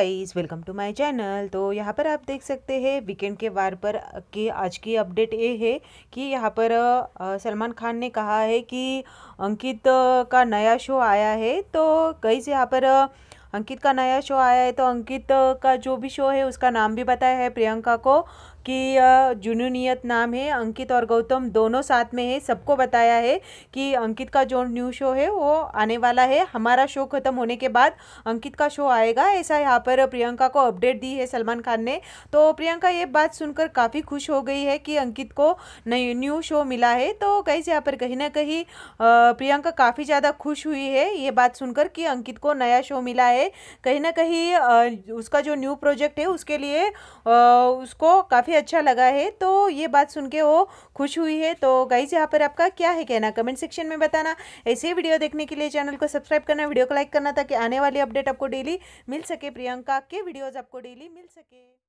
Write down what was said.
guys welcome to my channel तो यहाँ पर आप देख सकते हैं वीकेंड के वार पर के आज की अपडेट ये है कि यहाँ पर सलमान खान ने कहा है कि अंकित का नया शो आया है तो कई से यहाँ पर अंकित का नया शो आया है तो अंकित का जो भी शो है उसका नाम भी बताया है प्रियंका को कि जुनू नियत नाम है अंकित और गौतम दोनों साथ में है सबको बताया है कि अंकित का जो न्यू शो है वो आने वाला है हमारा शो ख़त्म होने के बाद अंकित का शो आएगा ऐसा यहाँ पर प्रियंका को अपडेट दी है सलमान खान ने तो प्रियंका ये बात सुनकर काफ़ी खुश हो गई है कि अंकित को नई न्यू शो मिला है तो कैसे यहाँ पर कहीं ना कहीं प्रियंका काफ़ी ज़्यादा खुश हुई है ये बात सुनकर कि अंकित को नया शो मिला है कहीं ना कहीं उसका जो न्यू प्रोजेक्ट है उसके लिए उसको काफ़ी काफ़ी अच्छा लगा है तो ये बात सुन के वो खुश हुई है तो गाइज यहाँ पर आपका क्या है कहना कमेंट सेक्शन में बताना ऐसे वीडियो देखने के लिए चैनल को सब्सक्राइब करना वीडियो को लाइक करना ताकि आने वाली अपडेट आपको डेली मिल सके प्रियंका के वीडियोज़ आपको डेली मिल सके